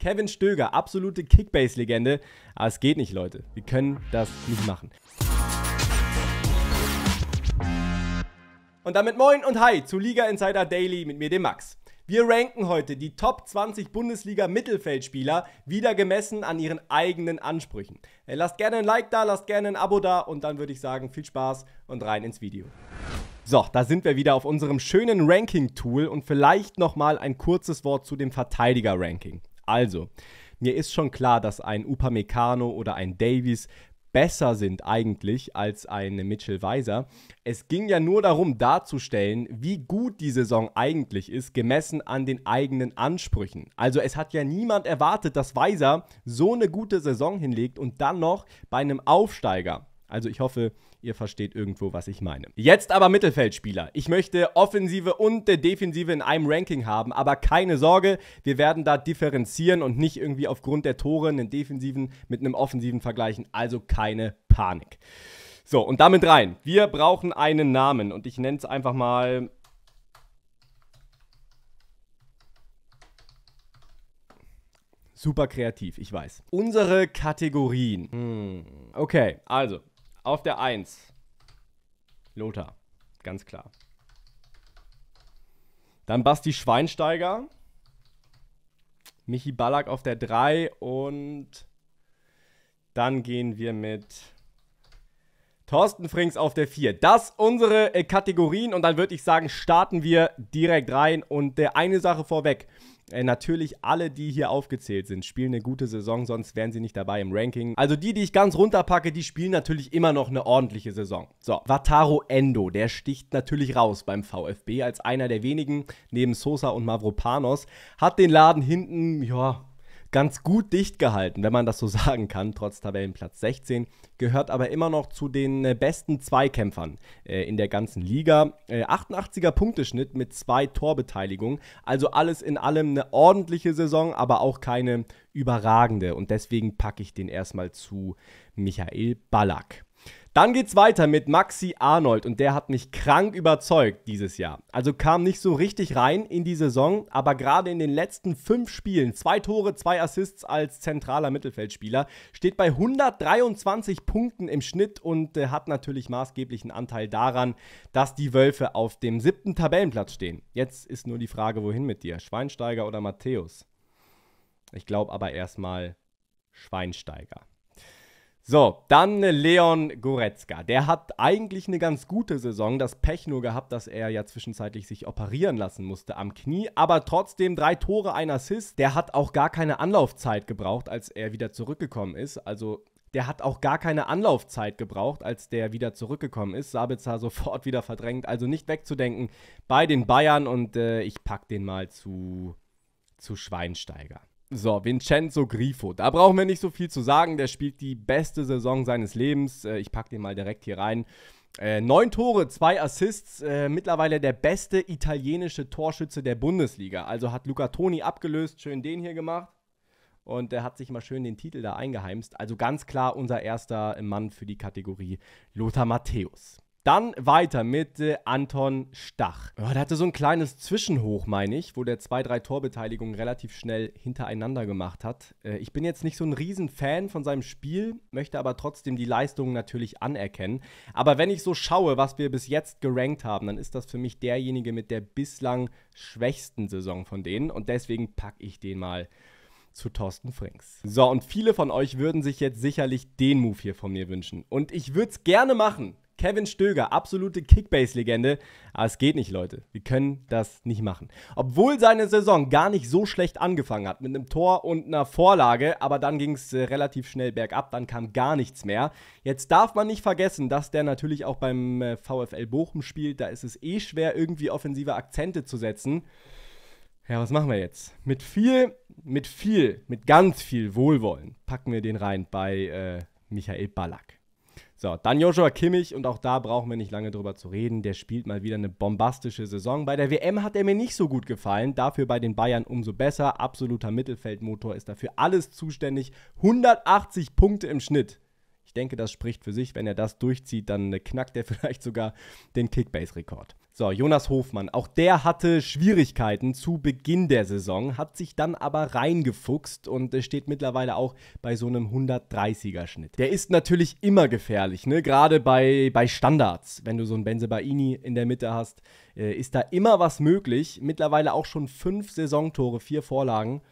Kevin Stöger, absolute Kickbase-Legende. Aber es geht nicht, Leute. Wir können das nicht machen. Und damit moin und hi zu Liga Insider Daily mit mir, dem Max. Wir ranken heute die Top 20 Bundesliga-Mittelfeldspieler, wieder gemessen an ihren eigenen Ansprüchen. Lasst gerne ein Like da, lasst gerne ein Abo da und dann würde ich sagen, viel Spaß und rein ins Video. So, da sind wir wieder auf unserem schönen Ranking-Tool und vielleicht nochmal ein kurzes Wort zu dem Verteidiger-Ranking. Also, mir ist schon klar, dass ein Upamecano oder ein Davies besser sind eigentlich als ein Mitchell Weiser. Es ging ja nur darum darzustellen, wie gut die Saison eigentlich ist, gemessen an den eigenen Ansprüchen. Also es hat ja niemand erwartet, dass Weiser so eine gute Saison hinlegt und dann noch bei einem Aufsteiger also ich hoffe, ihr versteht irgendwo, was ich meine. Jetzt aber Mittelfeldspieler. Ich möchte Offensive und Defensive in einem Ranking haben, aber keine Sorge, wir werden da differenzieren und nicht irgendwie aufgrund der Tore einen Defensiven mit einem Offensiven vergleichen. Also keine Panik. So, und damit rein. Wir brauchen einen Namen und ich nenne es einfach mal Super kreativ, ich weiß. Unsere Kategorien. Hm, okay, also auf der 1. Lothar. Ganz klar. Dann Basti Schweinsteiger. Michi Ballack auf der 3 und dann gehen wir mit Thorsten Frings auf der 4. Das unsere äh, Kategorien und dann würde ich sagen, starten wir direkt rein und der eine Sache vorweg. Äh, natürlich alle, die hier aufgezählt sind, spielen eine gute Saison, sonst wären sie nicht dabei im Ranking. Also die, die ich ganz runterpacke, die spielen natürlich immer noch eine ordentliche Saison. So, Wataru Endo, der sticht natürlich raus beim VfB als einer der wenigen, neben Sosa und Mavropanos, hat den Laden hinten, ja, ganz gut dicht gehalten, wenn man das so sagen kann, trotz Tabellenplatz 16, gehört aber immer noch zu den äh, besten Zweikämpfern äh, in der ganzen Liga. Äh, 88er Punkteschnitt mit zwei Torbeteiligungen, also alles in allem eine ordentliche Saison, aber auch keine überragende und deswegen packe ich den erstmal zu Michael Ballack. Dann geht's weiter mit Maxi Arnold und der hat mich krank überzeugt dieses Jahr. Also kam nicht so richtig rein in die Saison, aber gerade in den letzten fünf Spielen, zwei Tore, zwei Assists als zentraler Mittelfeldspieler, steht bei 123 Punkten im Schnitt und äh, hat natürlich maßgeblichen Anteil daran, dass die Wölfe auf dem siebten Tabellenplatz stehen. Jetzt ist nur die Frage, wohin mit dir? Schweinsteiger oder Matthäus? Ich glaube aber erstmal Schweinsteiger. So, dann Leon Goretzka. Der hat eigentlich eine ganz gute Saison. Das Pech nur gehabt, dass er ja zwischenzeitlich sich operieren lassen musste am Knie. Aber trotzdem drei Tore, ein Assist. Der hat auch gar keine Anlaufzeit gebraucht, als er wieder zurückgekommen ist. Also der hat auch gar keine Anlaufzeit gebraucht, als der wieder zurückgekommen ist. Sabitzer sofort wieder verdrängt. Also nicht wegzudenken bei den Bayern und äh, ich packe den mal zu, zu Schweinsteiger. So, Vincenzo Grifo. Da brauchen wir nicht so viel zu sagen. Der spielt die beste Saison seines Lebens. Äh, ich packe den mal direkt hier rein. Äh, neun Tore, zwei Assists, äh, mittlerweile der beste italienische Torschütze der Bundesliga. Also hat Luca Toni abgelöst, schön den hier gemacht. Und er hat sich mal schön den Titel da eingeheimst. Also ganz klar unser erster Mann für die Kategorie Lothar Matthäus. Dann weiter mit äh, Anton Stach. Oh, der hatte so ein kleines Zwischenhoch, meine ich, wo der zwei, drei Torbeteiligungen relativ schnell hintereinander gemacht hat. Äh, ich bin jetzt nicht so ein Riesenfan von seinem Spiel, möchte aber trotzdem die Leistungen natürlich anerkennen. Aber wenn ich so schaue, was wir bis jetzt gerankt haben, dann ist das für mich derjenige mit der bislang schwächsten Saison von denen. Und deswegen packe ich den mal zu Thorsten Frings. So, und viele von euch würden sich jetzt sicherlich den Move hier von mir wünschen. Und ich würde es gerne machen. Kevin Stöger, absolute Kickbase-Legende. Aber ah, es geht nicht, Leute. Wir können das nicht machen. Obwohl seine Saison gar nicht so schlecht angefangen hat, mit einem Tor und einer Vorlage, aber dann ging es äh, relativ schnell bergab, dann kam gar nichts mehr. Jetzt darf man nicht vergessen, dass der natürlich auch beim äh, VfL Bochum spielt. Da ist es eh schwer, irgendwie offensive Akzente zu setzen. Ja, was machen wir jetzt? Mit viel, mit viel, mit ganz viel Wohlwollen packen wir den rein bei äh, Michael Ballack. So, dann Joshua Kimmich und auch da brauchen wir nicht lange drüber zu reden. Der spielt mal wieder eine bombastische Saison. Bei der WM hat er mir nicht so gut gefallen, dafür bei den Bayern umso besser. Absoluter Mittelfeldmotor ist dafür alles zuständig. 180 Punkte im Schnitt. Ich denke, das spricht für sich. Wenn er das durchzieht, dann äh, knackt er vielleicht sogar den Kickbase-Rekord. So, Jonas Hofmann, auch der hatte Schwierigkeiten zu Beginn der Saison, hat sich dann aber reingefuchst und äh, steht mittlerweile auch bei so einem 130er-Schnitt. Der ist natürlich immer gefährlich, ne? gerade bei, bei Standards. Wenn du so einen Benzebaini in der Mitte hast, äh, ist da immer was möglich. Mittlerweile auch schon fünf Saisontore, vier Vorlagen.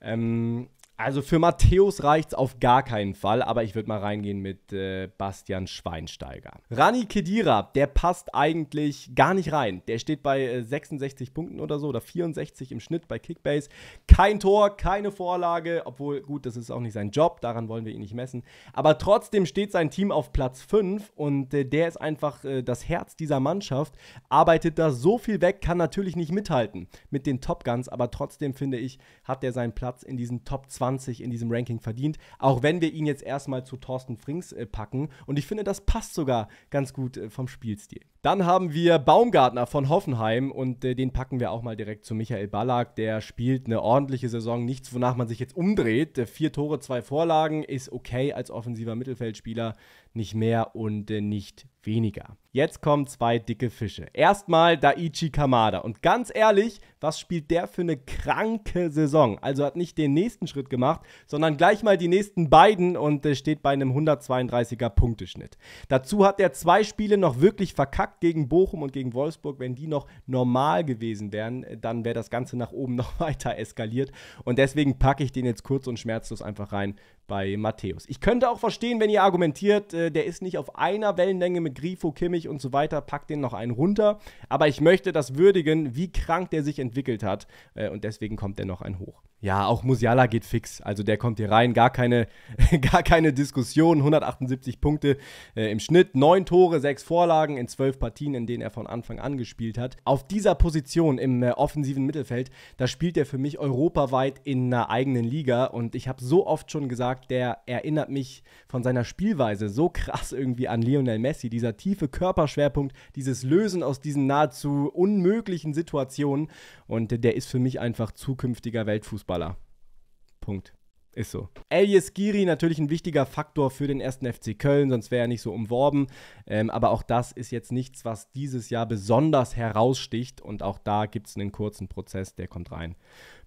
Ähm, also für Matthäus reicht es auf gar keinen Fall, aber ich würde mal reingehen mit äh, Bastian Schweinsteiger. Rani Kedira, der passt eigentlich gar nicht rein. Der steht bei 66 äh, Punkten oder so oder 64 im Schnitt bei Kickbase. Kein Tor, keine Vorlage, obwohl gut, das ist auch nicht sein Job, daran wollen wir ihn nicht messen. Aber trotzdem steht sein Team auf Platz 5 und äh, der ist einfach äh, das Herz dieser Mannschaft, arbeitet da so viel weg, kann natürlich nicht mithalten mit den Top Guns, aber trotzdem finde ich, hat er seinen Platz in diesen Top 20. 20 in diesem Ranking verdient, auch wenn wir ihn jetzt erstmal zu Thorsten Frings äh, packen. Und ich finde, das passt sogar ganz gut äh, vom Spielstil. Dann haben wir Baumgartner von Hoffenheim und äh, den packen wir auch mal direkt zu Michael Ballack. Der spielt eine ordentliche Saison, nichts, wonach man sich jetzt umdreht. Äh, vier Tore, zwei Vorlagen ist okay als offensiver Mittelfeldspieler, nicht mehr und äh, nicht weniger. Jetzt kommen zwei dicke Fische. Erstmal Daichi Kamada. Und ganz ehrlich, was spielt der für eine kranke Saison? Also hat nicht den nächsten Schritt gemacht, sondern gleich mal die nächsten beiden und äh, steht bei einem 132er Punkteschnitt. Dazu hat er zwei Spiele noch wirklich verkackt gegen Bochum und gegen Wolfsburg, wenn die noch normal gewesen wären, äh, dann wäre das Ganze nach oben noch weiter eskaliert. Und deswegen packe ich den jetzt kurz und schmerzlos einfach rein bei Matthäus. Ich könnte auch verstehen, wenn ihr argumentiert, äh, der ist nicht auf einer Wellenlänge mit Grifo, Kimmich und so weiter, packt den noch einen runter. Aber ich möchte das würdigen, wie krank der sich entwickelt hat. Äh, und deswegen kommt der noch ein hoch. Ja, auch Musiala geht fix. Also der kommt hier rein, gar keine, gar keine Diskussion. 178 Punkte äh, im Schnitt, 9 Tore, 6 Vorlagen in 12 Partien, in denen er von Anfang an gespielt hat. Auf dieser Position im äh, offensiven Mittelfeld, da spielt er für mich europaweit in einer eigenen Liga. Und ich habe so oft schon gesagt, sagt, der erinnert mich von seiner Spielweise so krass irgendwie an Lionel Messi. Dieser tiefe Körperschwerpunkt, dieses Lösen aus diesen nahezu unmöglichen Situationen. Und der ist für mich einfach zukünftiger Weltfußballer. Punkt. Ist so. Elias Giri natürlich ein wichtiger Faktor für den ersten FC Köln, sonst wäre er nicht so umworben. Ähm, aber auch das ist jetzt nichts, was dieses Jahr besonders heraussticht. Und auch da gibt es einen kurzen Prozess, der kommt rein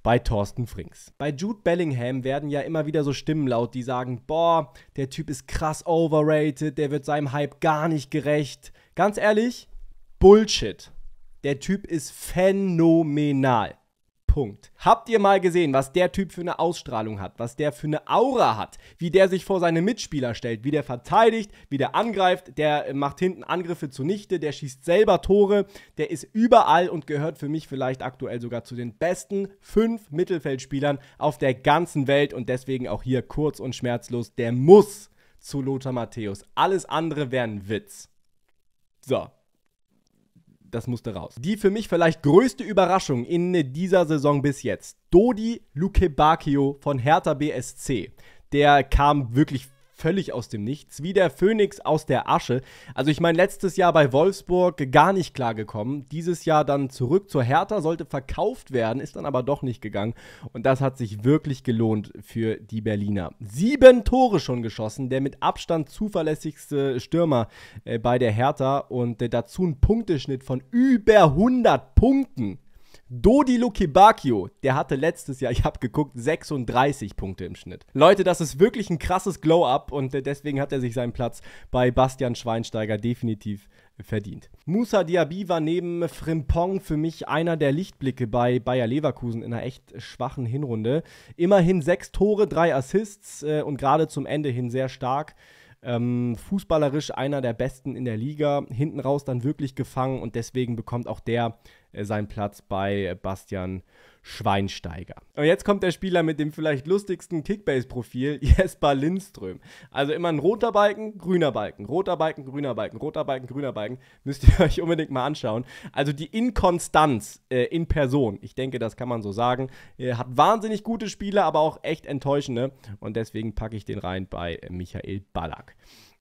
bei Thorsten Frings. Bei Jude Bellingham werden ja immer wieder so Stimmen laut, die sagen, boah, der Typ ist krass overrated, der wird seinem Hype gar nicht gerecht. Ganz ehrlich, Bullshit. Der Typ ist phänomenal. Punkt. Habt ihr mal gesehen, was der Typ für eine Ausstrahlung hat, was der für eine Aura hat, wie der sich vor seine Mitspieler stellt, wie der verteidigt, wie der angreift, der äh, macht hinten Angriffe zunichte, der schießt selber Tore, der ist überall und gehört für mich vielleicht aktuell sogar zu den besten fünf Mittelfeldspielern auf der ganzen Welt und deswegen auch hier kurz und schmerzlos, der muss zu Lothar Matthäus. Alles andere wäre ein Witz. So, das musste raus. Die für mich vielleicht größte Überraschung in dieser Saison bis jetzt. Dodi Lukebakio von Hertha BSC. Der kam wirklich völlig aus dem Nichts, wie der Phönix aus der Asche. Also ich meine, letztes Jahr bei Wolfsburg gar nicht klar gekommen, dieses Jahr dann zurück zur Hertha, sollte verkauft werden, ist dann aber doch nicht gegangen und das hat sich wirklich gelohnt für die Berliner. Sieben Tore schon geschossen, der mit Abstand zuverlässigste Stürmer äh, bei der Hertha und äh, dazu ein Punkteschnitt von über 100 Punkten. Dodi Lukebakio, der hatte letztes Jahr, ich habe geguckt, 36 Punkte im Schnitt. Leute, das ist wirklich ein krasses Glow-Up und äh, deswegen hat er sich seinen Platz bei Bastian Schweinsteiger definitiv verdient. Musa Diaby war neben Frimpong für mich einer der Lichtblicke bei Bayer Leverkusen in einer echt schwachen Hinrunde. Immerhin sechs Tore, drei Assists äh, und gerade zum Ende hin sehr stark. Ähm, fußballerisch einer der besten in der Liga, hinten raus dann wirklich gefangen und deswegen bekommt auch der äh, seinen Platz bei äh, Bastian Schweinsteiger. Und jetzt kommt der Spieler mit dem vielleicht lustigsten Kickbase-Profil, Jesper Lindström. Also immer ein roter Balken, grüner Balken, roter Balken, grüner Balken, roter Balken, grüner Balken. Müsst ihr euch unbedingt mal anschauen. Also die Inkonstanz äh, in Person, ich denke, das kann man so sagen. Er hat wahnsinnig gute Spiele, aber auch echt enttäuschende. Und deswegen packe ich den rein bei äh, Michael Ballack.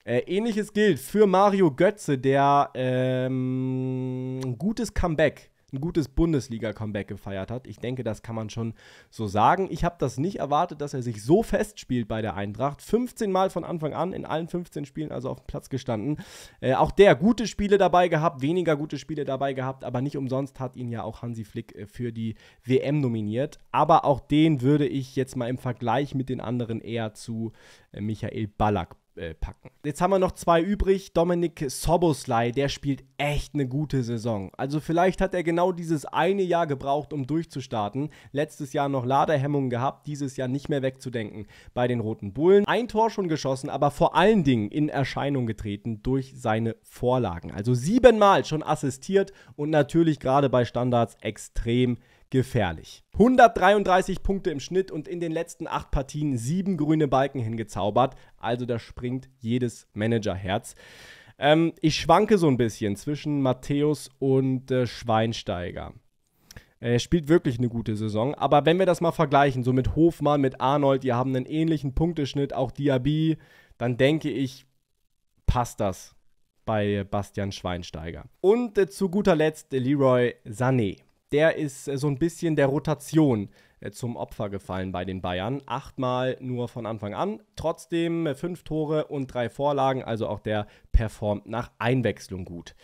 Äh, ähnliches gilt für Mario Götze, der ähm, ein gutes Comeback ein gutes Bundesliga-Comeback gefeiert hat. Ich denke, das kann man schon so sagen. Ich habe das nicht erwartet, dass er sich so fest spielt bei der Eintracht. 15 Mal von Anfang an, in allen 15 Spielen also auf dem Platz gestanden. Äh, auch der gute Spiele dabei gehabt, weniger gute Spiele dabei gehabt, aber nicht umsonst hat ihn ja auch Hansi Flick äh, für die WM nominiert. Aber auch den würde ich jetzt mal im Vergleich mit den anderen eher zu äh, Michael Ballack äh, packen. Jetzt haben wir noch zwei übrig. Dominik Soboslai, der spielt echt eine gute Saison. Also vielleicht hat er genau dieses eine Jahr gebraucht, um durchzustarten. Letztes Jahr noch Ladehemmungen gehabt, dieses Jahr nicht mehr wegzudenken bei den Roten Bullen. Ein Tor schon geschossen, aber vor allen Dingen in Erscheinung getreten durch seine Vorlagen. Also siebenmal schon assistiert und natürlich gerade bei Standards extrem gefährlich. 133 Punkte im Schnitt und in den letzten acht Partien sieben grüne Balken hingezaubert. Also da springt jedes Managerherz. Ähm, ich schwanke so ein bisschen zwischen Matthäus und äh, Schweinsteiger. Äh, er spielt wirklich eine gute Saison. Aber wenn wir das mal vergleichen, so mit Hofmann, mit Arnold, die haben einen ähnlichen Punkteschnitt, auch Diaby, dann denke ich, passt das bei Bastian Schweinsteiger. Und äh, zu guter Letzt Leroy Sané der ist äh, so ein bisschen der Rotation äh, zum Opfer gefallen bei den Bayern. Achtmal nur von Anfang an. Trotzdem äh, fünf Tore und drei Vorlagen. Also auch der performt nach Einwechslung gut.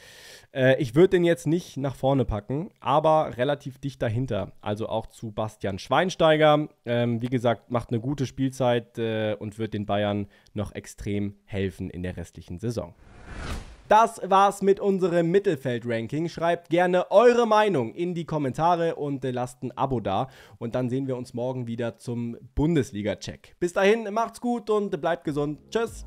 Äh, ich würde den jetzt nicht nach vorne packen, aber relativ dicht dahinter. Also auch zu Bastian Schweinsteiger. Ähm, wie gesagt, macht eine gute Spielzeit äh, und wird den Bayern noch extrem helfen in der restlichen Saison. Das war's mit unserem Mittelfeld-Ranking. Schreibt gerne eure Meinung in die Kommentare und äh, lasst ein Abo da. Und dann sehen wir uns morgen wieder zum Bundesliga-Check. Bis dahin, macht's gut und bleibt gesund. Tschüss!